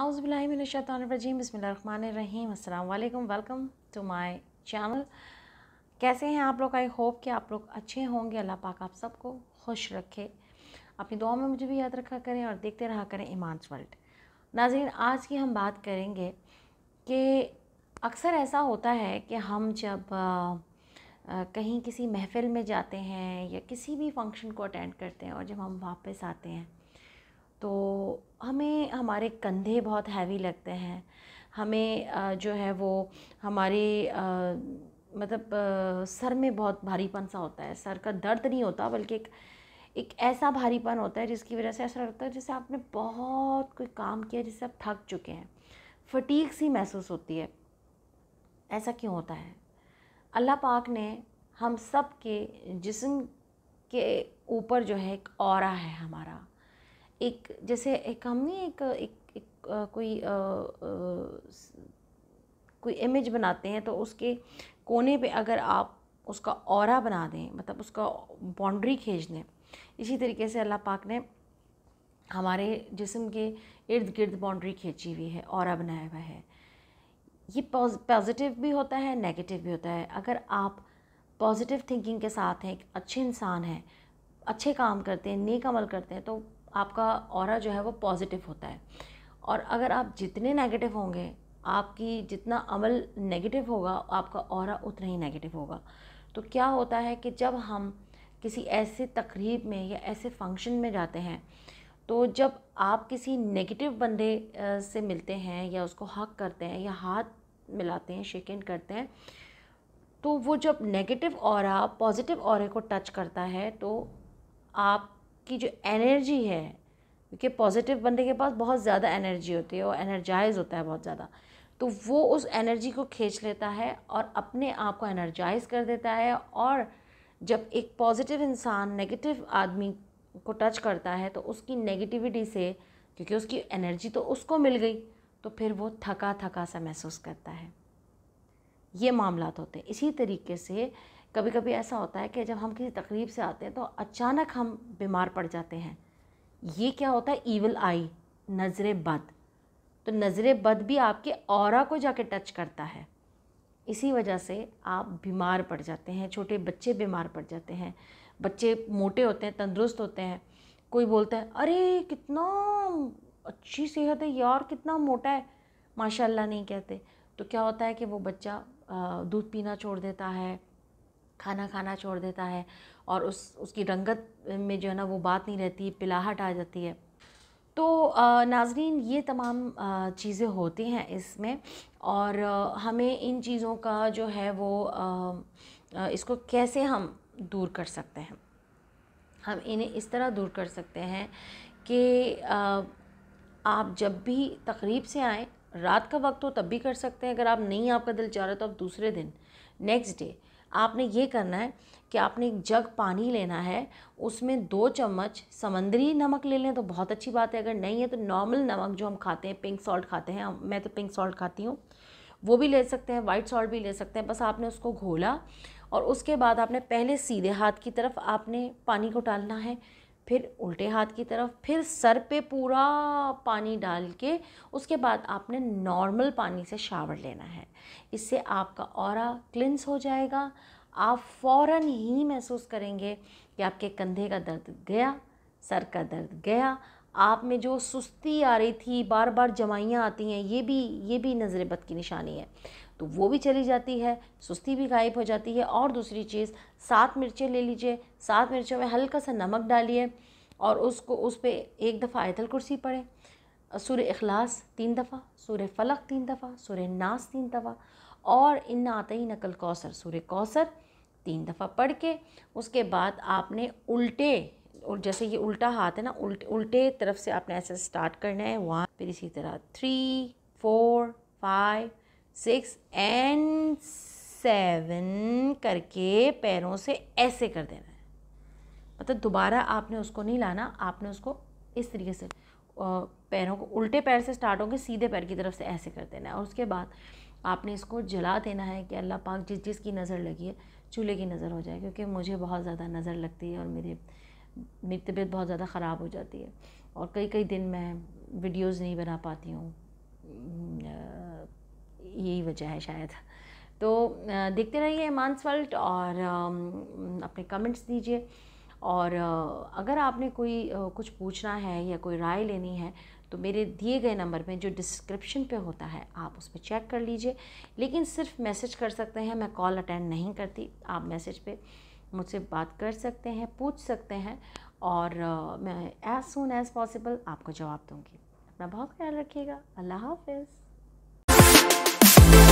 आउज़बिल्लिमिनशतरजीम बसमीम अल्लाम welcome to my channel कैसे हैं आप लोग आई होप कि आप लोग अच्छे होंगे अल्लाह पाक आप सबको खुश रखे अपनी दुआ में मुझे भी याद रखा करें और देखते रहा करें ईमानस वर्ल्ड नाजीन आज की हम बात करेंगे कि अक्सर ऐसा होता है कि हम जब आ, कहीं किसी महफ़िल में जाते हैं या किसी भी फंक्शन को अटेंड करते हैं और जब हम वापस आते हैं तो हमें हमारे कंधे बहुत हैवी लगते हैं हमें जो है वो हमारे मतलब सर में बहुत भारीपन सा होता है सर का दर्द नहीं होता बल्कि एक एक ऐसा भारीपन होता है जिसकी वजह से ऐसा लगता है जैसे आपने बहुत कोई काम किया जिससे आप थक चुके हैं फटीक सी महसूस होती है ऐसा क्यों होता है अल्लाह पाक ने हम सब के जिसम के ऊपर जो है एक और है हमारा एक जैसे एक नहीं एक एक, एक आ, कोई आ, आ, कोई इमेज बनाते हैं तो उसके कोने पे अगर आप उसका और बना दें मतलब उसका बाउंड्री खींच दें इसी तरीके से अल्लाह पाक ने हमारे जिसम के इर्द गिर्द बाउंड्री खींची हुई है और बनाया हुआ है ये पॉजिटिव भी होता है नेगेटिव भी होता है अगर आप पॉजिटिव थिंकिंग के साथ हैं एक अच्छे इंसान हैं अच्छे काम करते हैं नेक अमल करते हैं तो आपका और जो है वो पॉजिटिव होता है और अगर आप जितने नेगेटिव होंगे आपकी जितना अमल नेगेटिव होगा आपका और उतना ही नेगेटिव होगा तो क्या होता है कि जब हम किसी ऐसे तकरीब में या ऐसे फंक्शन में जाते हैं तो जब आप किसी नेगेटिव बंदे से मिलते हैं या उसको हक करते हैं या हाथ मिलाते हैं शेक करते हैं तो वो जब नेगेटिव और पॉजिटिव और को टच करता है तो आप की जो एनर्जी है क्योंकि पॉजिटिव बंदे के पास बहुत ज़्यादा एनर्जी होती है और एनर्जाइज होता है बहुत ज़्यादा तो वो उस एनर्जी को खींच लेता है और अपने आप को एनर्जाइज कर देता है और जब एक पॉजिटिव इंसान नेगेटिव आदमी को टच करता है तो उसकी नेगेटिविटी से क्योंकि उसकी एनर्जी तो उसको मिल गई तो फिर वो थका थका सा महसूस करता है ये मामला होते हैं इसी तरीके से कभी कभी ऐसा होता है कि जब हम किसी तकलीफ से आते हैं तो अचानक हम बीमार पड़ जाते हैं ये क्या होता है ईवल आई नज़र बद तो नज़र बद भी आपके और को जाके टच करता है इसी वजह से आप बीमार पड़ जाते हैं छोटे बच्चे बीमार पड़ जाते हैं बच्चे मोटे होते हैं तंदुरुस्त होते हैं कोई बोलता है अरे कितना अच्छी सेहत है यार कितना मोटा है माशाल्लाह नहीं कहते तो क्या होता है कि वो बच्चा दूध पीना छोड़ देता है खाना खाना छोड़ देता है और उस उसकी रंगत में जो है ना वो बात नहीं रहती पिलाहट आ जाती है तो नाजरीन ये तमाम चीज़ें होती हैं इसमें और हमें इन चीज़ों का जो है वो इसको कैसे हम दूर कर सकते हैं हम इन्हें इस तरह दूर कर सकते हैं कि आप जब भी तकरीब से आएँ रात का वक्त हो तब भी कर सकते हैं अगर आप नहीं आपका दिल चाह रहा तो आप दूसरे दिन नेक्स्ट डे आपने ये करना है कि आपने एक जग पानी लेना है उसमें दो चम्मच समंदरी नमक ले लें तो बहुत अच्छी बात है अगर नहीं है तो नॉर्मल नमक जो हम खाते हैं पिंक सॉल्ट खाते हैं मैं तो पिंक सॉल्ट खाती हूँ वो भी ले सकते हैं वाइट सॉल्ट भी ले सकते हैं बस आपने उसको घोला और उसके बाद आपने पहले सीधे हाथ की तरफ आपने पानी को डालना है फिर उल्टे हाथ की तरफ फिर सर पे पूरा पानी डाल के उसके बाद आपने नॉर्मल पानी से शावर लेना है इससे आपका और क्लिंस हो जाएगा आप फ़ौर ही महसूस करेंगे कि आपके कंधे का दर्द गया सर का दर्द गया आप में जो सुस्ती आ रही थी बार बार जमाइयाँ आती हैं ये भी ये भी नज़र बद की निशानी है तो वो भी चली जाती है सुस्ती भी गायब हो जाती है और दूसरी चीज़ सात मिर्चें ले लीजिए सात मिर्चों में हल्का सा नमक डालिए और उसको उस पर एक दफ़ा आयतल कुर्सी पड़े सुर अखलास तीन दफ़ा सूर फलक तीन दफ़ा सूर नास तीन दफ़ा और इन ही नकल कौसर सूर कौसर तीन दफ़ा पढ़ के उसके बाद आपने उल्टे और जैसे ये उल्टा हाथ है ना उल्टे उल्टे तरफ से आपने ऐसे स्टार्ट करना है वहाँ फिर इसी तरह three four five six and seven करके पैरों से ऐसे कर देना है मतलब दोबारा आपने उसको नहीं लाना आपने उसको इस तरीके से पैरों को उल्टे पैर से स्टार्ट होकर सीधे पैर की तरफ से ऐसे कर देना है और उसके बाद आपने इसको जला देना है कि अल्लाह पाक जिस जिस की नज़र लगी है चूल्हे की नज़र हो जाए क्योंकि मुझे बहुत ज़्यादा नज़र लगती है और मेरे मेरी तबीयत बहुत ज़्यादा ख़राब हो जाती है और कई कई दिन मैं वीडियोज़ नहीं बना पाती हूँ यही वजह है शायद तो देखते रहिए मानसल्ट और अपने कमेंट्स दीजिए और अगर आपने कोई कुछ पूछना है या कोई राय लेनी है तो मेरे दिए गए नंबर में जो डिस्क्रिप्शन पे होता है आप उस पर चेक कर लीजिए लेकिन सिर्फ मैसेज कर सकते हैं मैं कॉल अटेंड नहीं करती आप मैसेज पे मुझसे बात कर सकते हैं पूछ सकते हैं और मैं एज़ सुन एज़ पॉसिबल आपको जवाब दूँगी अपना बहुत ख्याल रखिएगा अल्लाह हाफिज़ Thank you